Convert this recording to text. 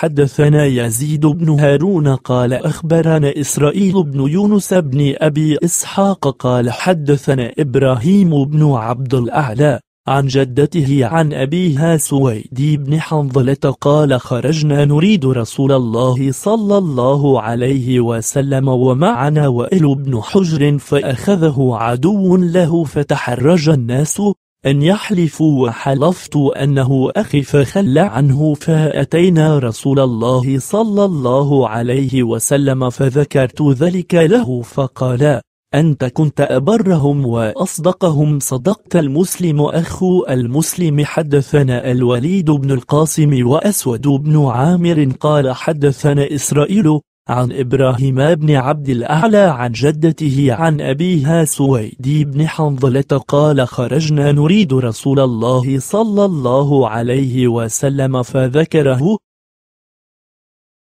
حدثنا يزيد بن هارون قال أخبرنا إسرائيل بن يونس بن أبي إسحاق قال حدثنا إبراهيم بن عبد الأعلى عن جدته عن أبيها سويدي بن حنظلة قال خرجنا نريد رسول الله صلى الله عليه وسلم ومعنا وائل بن حجر فأخذه عدو له فتحرج الناس أن يحلفوا وحلفت أنه أخي فخل عنه فأتينا رسول الله صلى الله عليه وسلم فذكرت ذلك له فقال أنت كنت أبرهم وأصدقهم صدقت المسلم أخو المسلم حدثنا الوليد بن القاسم وأسود بن عامر قال حدثنا إسرائيل عن إبراهيم بن عبد الأعلى عن جدته عن أبيها سويدي بن حنظلة قال خرجنا نريد رسول الله صلى الله عليه وسلم فذكره